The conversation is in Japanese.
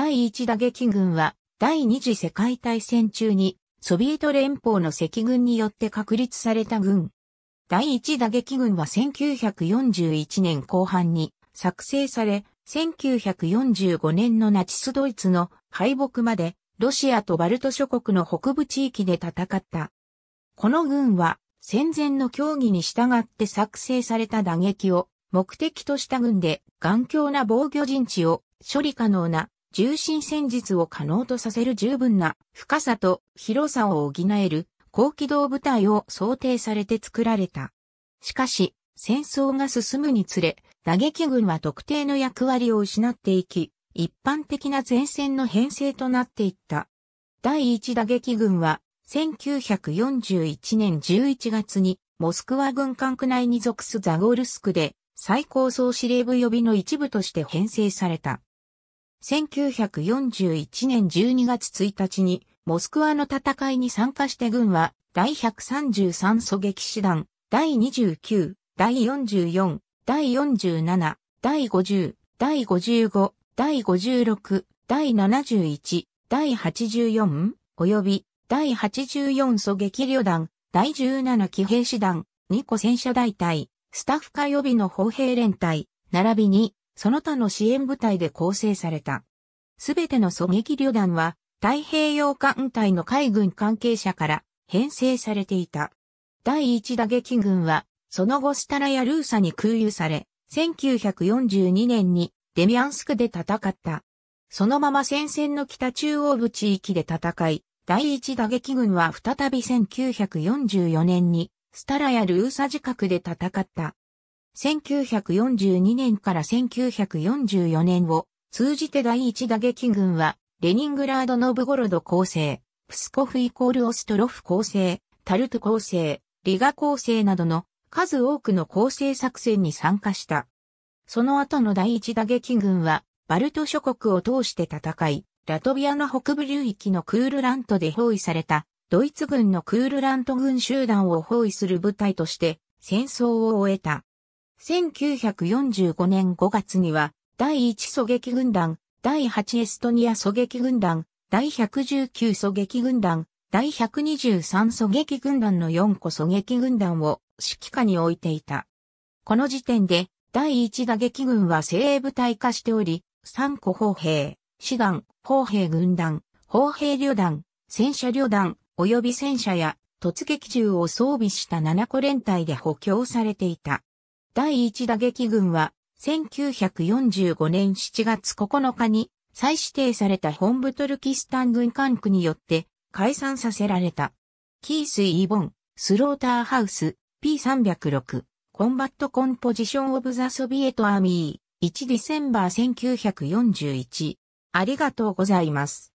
第一打撃軍は、第二次世界大戦中に、ソビエト連邦の赤軍によって確立された軍。第一打撃軍は1941年後半に作成され、1945年のナチスドイツの敗北まで、ロシアとバルト諸国の北部地域で戦った。この軍は、戦前の協議に従って作成された打撃を目的とした軍で、頑強な防御陣地を処理可能な重心戦術を可能とさせる十分な深さと広さを補える高機動部隊を想定されて作られた。しかし、戦争が進むにつれ、打撃軍は特定の役割を失っていき、一般的な前線の編成となっていった。第一打撃軍は、1941年11月に、モスクワ軍管区内に属すザゴルスクで、最高総司令部予備の一部として編成された。1941年12月1日に、モスクワの戦いに参加して軍は、第133狙撃師団、第29、第44、第47、第50、第55、第56、第71、第84、及び、第84狙撃旅団、第17騎兵師団、2個戦車大隊、スタッフ化予備の砲兵連隊、並びに、その他の支援部隊で構成された。すべての狙撃旅団は、太平洋艦隊の海軍関係者から編成されていた。第一打撃軍は、その後スタラやルーサに空輸され、1942年にデミアンスクで戦った。そのまま戦線の北中央部地域で戦い、第一打撃軍は再び1944年にスタラやルーサ自覚で戦った。1942年から1944年を通じて第一打撃軍は、レニングラード・ノブゴロド構成、プスコフイコールオストロフ構成、タルト構成、リガ構成などの数多くの構成作戦に参加した。その後の第一打撃軍は、バルト諸国を通して戦い、ラトビアの北部流域のクールラントで包囲された、ドイツ軍のクールラント軍集団を包囲する部隊として、戦争を終えた。1945年5月には、第1狙撃軍団、第8エストニア狙撃軍団、第119狙撃軍団、第123狙撃軍団の4個狙撃軍団を指揮下に置いていた。この時点で、第1打撃軍は精鋭部隊化しており、3個砲兵、師団、砲兵軍団、砲兵旅団、戦車旅団、及び戦車や突撃銃を装備した7個連隊で補強されていた。第一打撃群は、1945年7月9日に再指定された本部トルキスタン軍管区によって解散させられた。キース・イーボン、スローターハウス、P306、コンバット・コンポジション・オブ・ザ・ソビエト・アーミー、1ディセンバー1941。ありがとうございます。